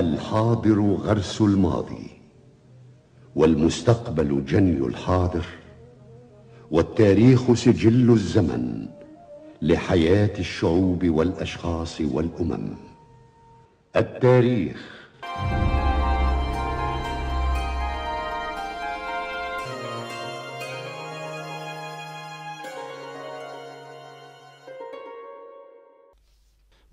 الحاضر غرس الماضي والمستقبل جني الحاضر والتاريخ سجل الزمن لحياه الشعوب والاشخاص والامم التاريخ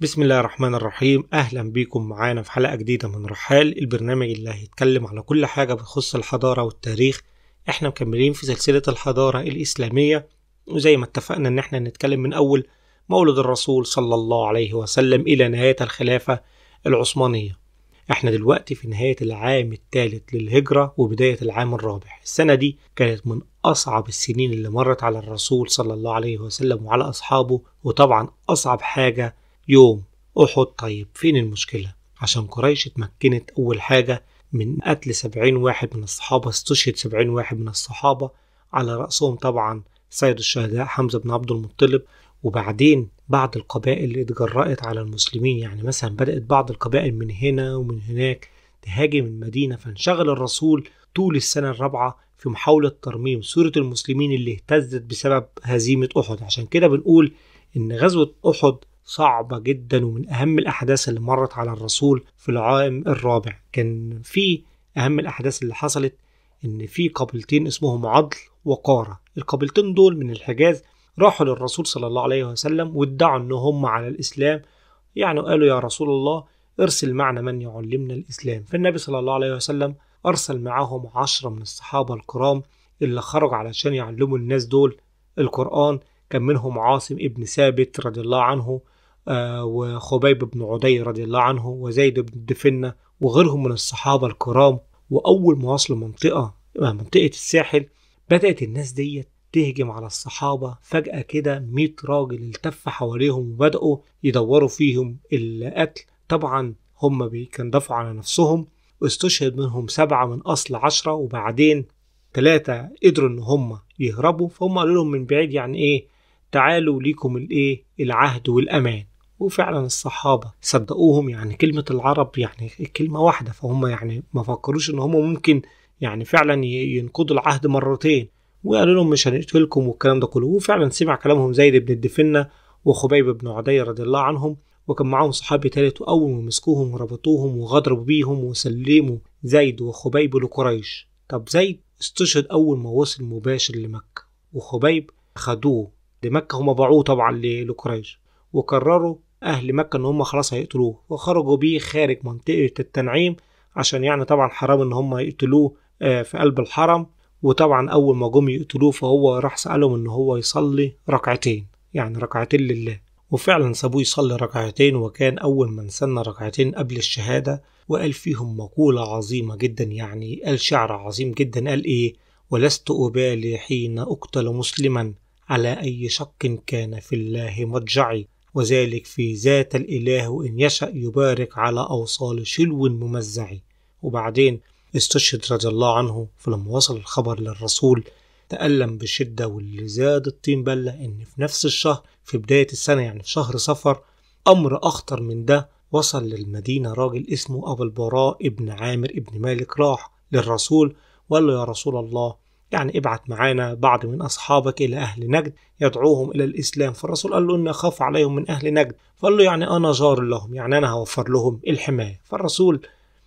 بسم الله الرحمن الرحيم اهلا بيكم معانا في حلقه جديده من رحال البرنامج اللي هيتكلم على كل حاجه بتخص الحضاره والتاريخ احنا مكملين في سلسله الحضاره الاسلاميه وزي ما اتفقنا ان احنا نتكلم من اول مولد الرسول صلى الله عليه وسلم الى نهايه الخلافه العثمانيه احنا دلوقتي في نهايه العام الثالث للهجره وبدايه العام الرابع السنه دي كانت من اصعب السنين اللي مرت على الرسول صلى الله عليه وسلم وعلى اصحابه وطبعا اصعب حاجه يوم أحد طيب فين المشكلة عشان قريش اتمكنت أول حاجة من قتل سبعين واحد من الصحابة استشهد سبعين واحد من الصحابة على رأسهم طبعا سيد الشهداء حمزة بن عبد المطلب وبعدين بعض القبائل اللي اتجرأت على المسلمين يعني مثلا بدأت بعض القبائل من هنا ومن هناك تهاجم المدينة فانشغل الرسول طول السنة الرابعة في محاولة ترميم سورة المسلمين اللي اهتزت بسبب هزيمة أحد عشان كده بنقول إن غزوة أحد صعبة جدا ومن أهم الأحداث اللي مرت على الرسول في العام الرابع كان في أهم الأحداث اللي حصلت إن في قبيلتين اسمهم عضل وقارة القبيلتين دول من الحجاز راحوا للرسول صلى الله عليه وسلم وادعوا إن هم على الإسلام يعني قالوا يا رسول الله ارسل معنا من يعلمنا الإسلام فالنبي صلى الله عليه وسلم أرسل معاهم عشرة من الصحابة الكرام اللي خرجوا علشان يعلموا الناس دول القرآن كان منهم عاصم ابن ثابت رضي الله عنه آه، وخبيب بن عدي رضي الله عنه وزيد بن الدفنة وغيرهم من الصحابة الكرام وأول ما وصلوا منطقة آه، منطقة الساحل بدأت الناس ديت تهجم على الصحابة فجأة كده 100 راجل التف حواليهم وبدأوا يدوروا فيهم القتل طبعا هم كان دافعوا على نفسهم واستشهد منهم سبعة من أصل عشرة وبعدين ثلاثة قدروا إن هم يهربوا فهم قالوا لهم من بعيد يعني إيه تعالوا ليكم الإيه العهد والأمان وفعلا الصحابة صدقوهم يعني كلمة العرب يعني كلمة واحدة فهم يعني ما فكروش ان هم ممكن يعني فعلا ينقضوا العهد مرتين وقالوا لهم مش هنقتلكم والكلام ده كله وفعلا سمع كلامهم زيد بن الدفنة وخبيب بن عدي رضي الله عنهم وكان معاهم صحابي تالت وأول ما مسكوهم وربطوهم وغدروا بيهم وسلموا زيد وخبيب لقريش طب زيد استشهد أول ما وصل مباشر لمكة وخبيب خدوه لمكة هم باعوه طبعا لقريش وقرروا أهل مكة إن هم خلاص هيقتلوه وخرجوا بيه خارج منطقة التنعيم عشان يعني طبعا حرام إن هم يقتلوه آه، في قلب الحرم وطبعا أول ما جم يقتلوه فهو راح سألهم إن هو يصلي ركعتين يعني ركعتين لله وفعلا سابوه يصلي ركعتين وكان أول من سن ركعتين قبل الشهادة وقال فيهم مقولة عظيمة جدا يعني قال شعر عظيم جدا قال إيه ولست أبالي حين أقتل مسلما على أي شق كان في الله مضجعي وذلك في ذات الإله وإن يشأ يبارك على أوصال شلو ممزع وبعدين استشهد رضي الله عنه فلما وصل الخبر للرسول تألم بشدة واللي زاد الطين بلة إن في نفس الشهر في بداية السنة يعني في شهر صفر أمر أخطر من ده وصل للمدينة راجل اسمه أبو البراء ابن عامر ابن مالك راح للرسول وقال له يا رسول الله يعني ابعت معانا بعض من أصحابك إلى أهل نجد يدعوهم إلى الإسلام فالرسول قال له إن أخاف عليهم من أهل نجد فقال له يعني أنا جار لهم يعني أنا هوفر لهم الحماية فالرسول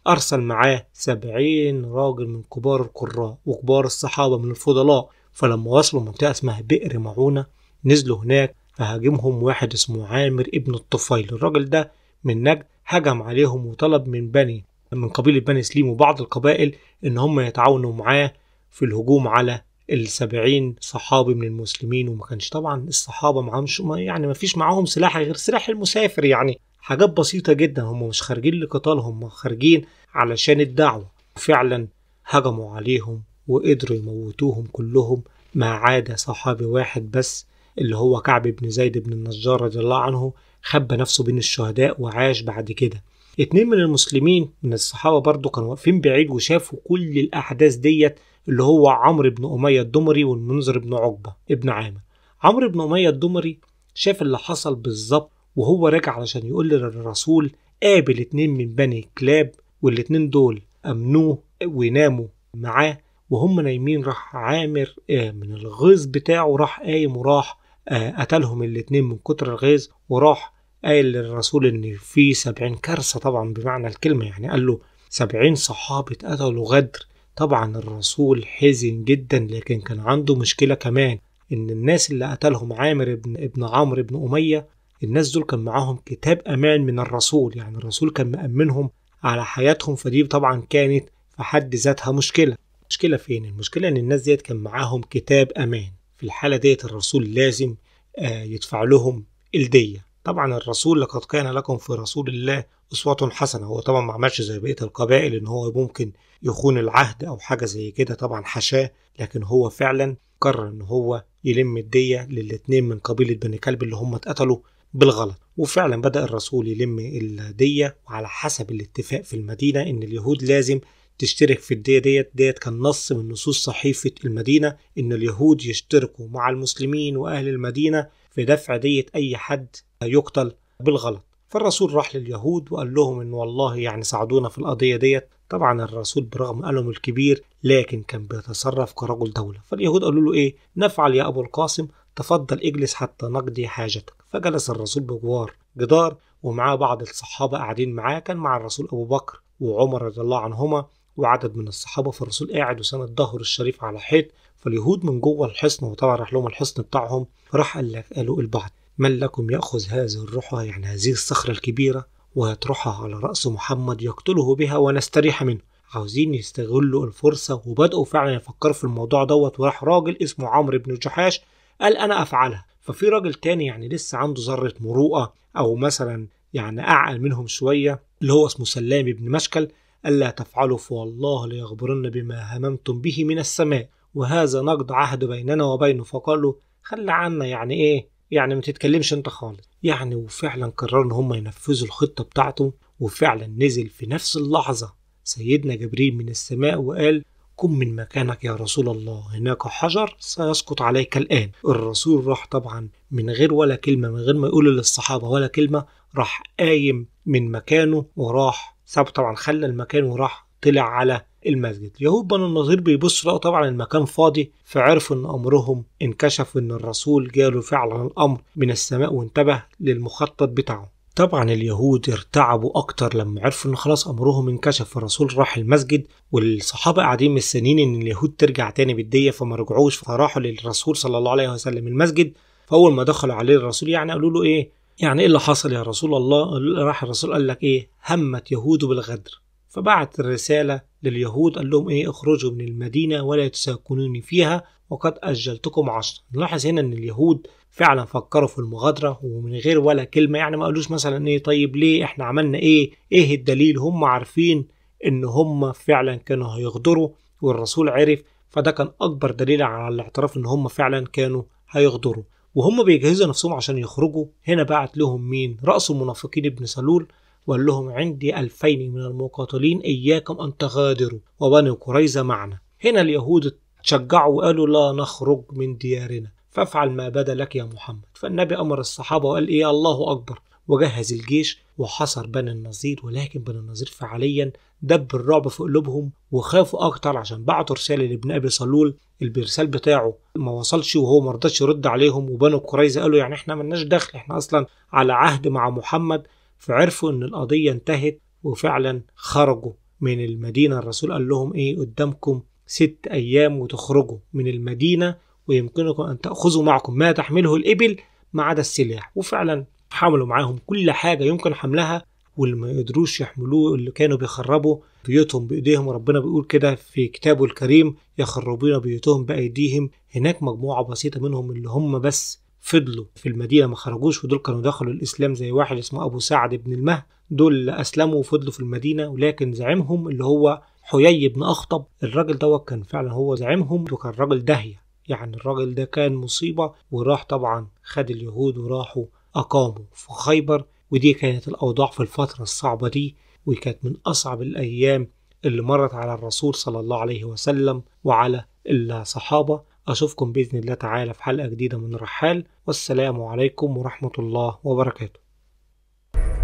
أرسل معاه سبعين راجل من كبار القراء وكبار الصحابة من الفضلاء فلما وصلوا منطقة اسمها بئر معونة نزلوا هناك فهاجمهم واحد اسمه عامر ابن الطفيل الراجل ده من نجد هجم عليهم وطلب من بني من قبيلة بني سليم وبعض القبائل إن هم يتعاونوا معاه في الهجوم على ال 70 صحابي من المسلمين وما كانش طبعا الصحابه معهمش يعني ما فيش معاهم سلاح غير سلاح المسافر يعني حاجات بسيطه جدا هم مش خارجين لقتال هم خارجين علشان الدعوه فعلا هجموا عليهم وقدروا يموتوهم كلهم ما عدا صحابي واحد بس اللي هو كعب بن زيد بن النجار رضي الله عنه خبى نفسه بين الشهداء وعاش بعد كده اتنين من المسلمين من الصحابة برضو كانوا واقفين بعيد وشافوا كل الأحداث ديت اللي هو عمرو بن أمية الدمري والمنذر بن عقبة ابن عامر عمرو بن أمية الدمري شاف اللي حصل بالظبط وهو راجع علشان يقول للرسول قابل اتنين من بني كلاب والاتنين دول أمنوه وناموا معاه وهم نايمين راح عامر آه، من الغيظ بتاعه راح قايم وراح آه، قتلهم الاتنين من كتر الغيظ وراح قايل للرسول ان في سبعين كارثة طبعا بمعنى الكلمة يعني قال له سبعين صحابه اتقتلوا غدر طبعا الرسول حزن جدا لكن كان عنده مشكلة كمان إن الناس اللي قتلهم عامر ابن ابن عمرو بن أمية الناس دول كان معاهم كتاب أمان من الرسول يعني الرسول كان مأمنهم على حياتهم فدي طبعا كانت في حد ذاتها مشكلة المشكلة فين؟ المشكلة إن الناس ديت كان معاهم كتاب أمان في الحالة ديت الرسول لازم آه، يدفع لهم الدية طبعا الرسول لقد كان لكم في رسول الله أسوة حسنة هو طبعا ما عملش زي بقية القبائل إن هو ممكن يخون العهد أو حاجة زي كده طبعا حشاه لكن هو فعلا قرر إن هو يلم الدية للاتنين من قبيلة بني كلب اللي هم اتقتلوا بالغلط وفعلا بدأ الرسول يلم الدية وعلى حسب الاتفاق في المدينة إن اليهود لازم تشترك في الدية ديت ديت كان نص من نصوص صحيفة المدينة إن اليهود يشتركوا مع المسلمين وأهل المدينة في دفع دية أي حد يقتل بالغلط فالرسول راح لليهود وقال لهم ان والله يعني ساعدونا في القضيه ديت طبعا الرسول برغم ألمه الكبير لكن كان بيتصرف كرجل دولة فاليهود قالوا له إيه نفعل يا أبو القاسم تفضل اجلس حتى نقضي حاجتك فجلس الرسول بجوار جدار ومعاه بعض الصحابة قاعدين معاه كان مع الرسول أبو بكر وعمر رضي الله عنهما وعدد من الصحابة فالرسول قاعد وسند ظهره الشريف على حيط فاليهود من جوه الحصن وطبعا راح لهم الحصن بتاعهم راح قال لك قالوا البعض من لكم يأخذ هذه الرحى يعني هذه الصخرة الكبيرة ويطرحها على رأس محمد يقتله بها ونستريح منه عاوزين يستغلوا الفرصة وبدأوا فعلا يفكروا في الموضوع دوت وراح راجل اسمه عمرو بن جحاش قال أنا أفعلها ففي راجل تاني يعني لسه عنده ذرة مروءة أو مثلا يعني أعقل منهم شوية اللي هو اسمه سلام بن مشكل قال لا تفعلوا فوالله ليخبرن بما هممتم به من السماء وهذا نقض عهد بيننا وبينه فقال له خلى عنا يعني إيه يعني ما تتكلمش انت خالص يعني وفعلا قرروا ان هم ينفذوا الخطه بتاعته وفعلا نزل في نفس اللحظه سيدنا جبريل من السماء وقال قم من مكانك يا رسول الله هناك حجر سيسقط عليك الآن الرسول راح طبعا من غير ولا كلمة من غير ما يقول للصحابة ولا كلمة راح قايم من مكانه وراح ساب طبعا خلى المكان وراح طلع على المسجد يهود بنو النظير بيبصوا لقوا طبعا المكان فاضي فعرفوا ان امرهم انكشف ان الرسول جاله فعلا الامر من السماء وانتبه للمخطط بتاعه طبعا اليهود ارتعبوا اكتر لما عرفوا ان خلاص امرهم انكشف الرسول راح المسجد والصحابه قاعدين مستنيين ان اليهود ترجع تاني بالديه فما رجعوش فراحوا للرسول صلى الله عليه وسلم المسجد فاول ما دخلوا عليه الرسول يعني قالوا له ايه يعني ايه اللي حصل يا رسول الله راح الرسول قال لك ايه همت يهود بالغدر فبعت الرساله لليهود قال لهم ايه اخرجوا من المدينة ولا تساكنوني فيها وقد أجلتكم عشرا نلاحظ هنا ان اليهود فعلا فكروا في المغادرة ومن غير ولا كلمة يعني ما قالوش مثلا ايه طيب ليه احنا عملنا ايه ايه الدليل هم عارفين ان هم فعلا كانوا هيغدروا والرسول عرف فده كان اكبر دليل على الاعتراف ان هم فعلا كانوا هيغدروا وهم بيجهزوا نفسهم عشان يخرجوا هنا بعت لهم مين رأس المنافقين ابن سلول وقال لهم عندي ألفين من المقاتلين إياكم أن تغادروا وبني قريظة معنا هنا اليهود تشجعوا وقالوا لا نخرج من ديارنا فافعل ما بدا لك يا محمد فالنبي أمر الصحابة وقال إيه الله أكبر وجهز الجيش وحصر بني النظير ولكن بني النظير فعليا دب الرعب في قلوبهم وخافوا اكتر عشان بعتوا رساله لابن ابي صلول البرسال بتاعه ما وصلش وهو ما رضاش يرد عليهم وبنو قريظه قالوا يعني احنا ملناش دخل احنا اصلا على عهد مع محمد فعرفوا إن القضية انتهت وفعلا خرجوا من المدينة الرسول قال لهم إيه قدامكم ست أيام وتخرجوا من المدينة ويمكنكم أن تأخذوا معكم ما تحمله الإبل ما عدا السلاح وفعلا حملوا معاهم كل حاجة يمكن حملها واللي ما يقدروش يحملوه اللي كانوا بيخربوا بيوتهم بايديهم ربنا بيقول كده في كتابه الكريم يخربون بيوتهم بايديهم هناك مجموعه بسيطه منهم اللي هم بس فضلوا في المدينة ما خرجوش ودول كانوا دخلوا الإسلام زي واحد اسمه أبو سعد بن المهد دول اللي أسلموا وفضلوا في المدينة ولكن زعيمهم اللي هو حيي بن أخطب الراجل دوت كان فعلا هو زعيمهم وكان راجل داهية يعني الراجل ده كان مصيبة وراح طبعا خد اليهود وراحوا أقاموا في خيبر ودي كانت الأوضاع في الفترة الصعبة دي وكانت من أصعب الأيام اللي مرت على الرسول صلى الله عليه وسلم وعلى الصحابة أشوفكم بإذن الله تعالى في حلقة جديدة من الرحال والسلام عليكم ورحمة الله وبركاته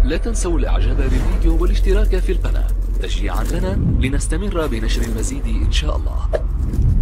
لا تنسوا الإعجاب بالفيديو والاشتراك في القناة تشجيعا لنا لنستمر بنشر المزيد إن شاء الله